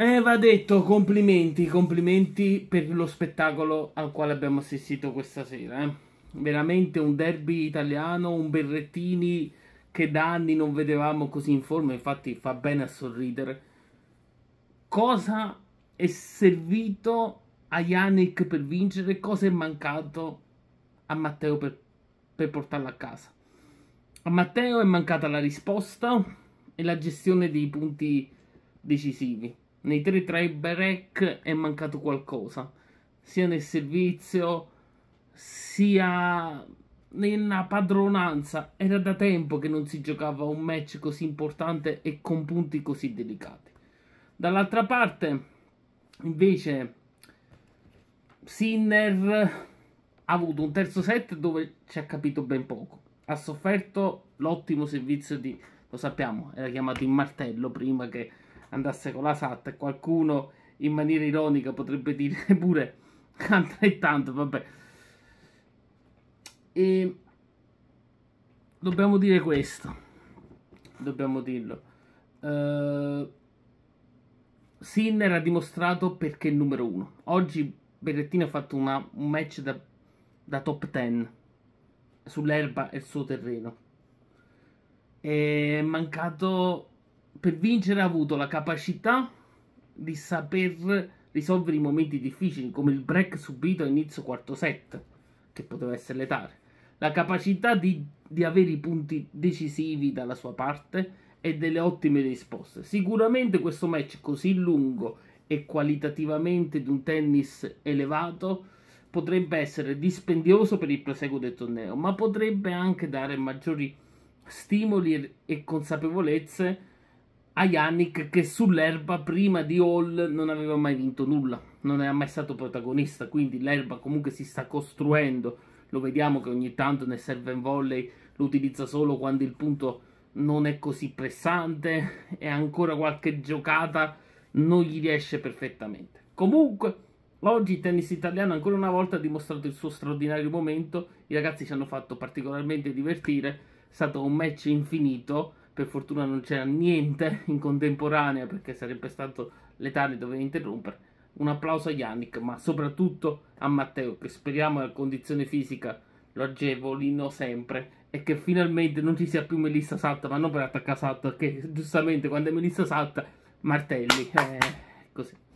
E va detto complimenti, complimenti per lo spettacolo al quale abbiamo assistito questa sera. Eh. Veramente un derby italiano, un Berrettini che da anni non vedevamo così in forma, infatti fa bene a sorridere. Cosa è servito a Yannick per vincere? Cosa è mancato a Matteo per, per portarlo a casa? A Matteo è mancata la risposta e la gestione dei punti decisivi. Nei tre try break è mancato qualcosa, sia nel servizio, sia nella padronanza. Era da tempo che non si giocava un match così importante e con punti così delicati. Dall'altra parte, invece, Sinner ha avuto un terzo set dove ci ha capito ben poco. Ha sofferto l'ottimo servizio di, lo sappiamo, era chiamato il martello prima che andasse con la SAT e qualcuno in maniera ironica potrebbe dire pure altrettanto, vabbè. E dobbiamo dire questo, dobbiamo dirlo. Uh, Sinner ha dimostrato perché è il numero uno. Oggi Berrettini ha fatto una, un match da, da top 10 sull'erba e il suo terreno. E è mancato per vincere ha avuto la capacità di saper risolvere i momenti difficili, come il break subito all'inizio quarto set, che poteva essere letale. La capacità di, di avere i punti decisivi dalla sua parte e delle ottime risposte. Sicuramente questo match così lungo e qualitativamente di un tennis elevato potrebbe essere dispendioso per il proseguo del torneo, ma potrebbe anche dare maggiori stimoli e consapevolezze a Yannick che sull'erba prima di Hall non aveva mai vinto nulla, non era mai stato protagonista, quindi l'erba comunque si sta costruendo, lo vediamo che ogni tanto nel serve in volley lo utilizza solo quando il punto non è così pressante e ancora qualche giocata non gli riesce perfettamente. Comunque oggi il tennis italiano ancora una volta ha dimostrato il suo straordinario momento, i ragazzi ci hanno fatto particolarmente divertire, è stato un match infinito per fortuna non c'era niente in contemporanea perché sarebbe stato letale dover interrompere. Un applauso a Yannick, ma soprattutto a Matteo, che speriamo la condizione fisica lo agevolino sempre e che finalmente non ci sia più Melissa Salta, ma non per attaccare Salta, che giustamente quando è Melissa Salta, martelli. Eh, così.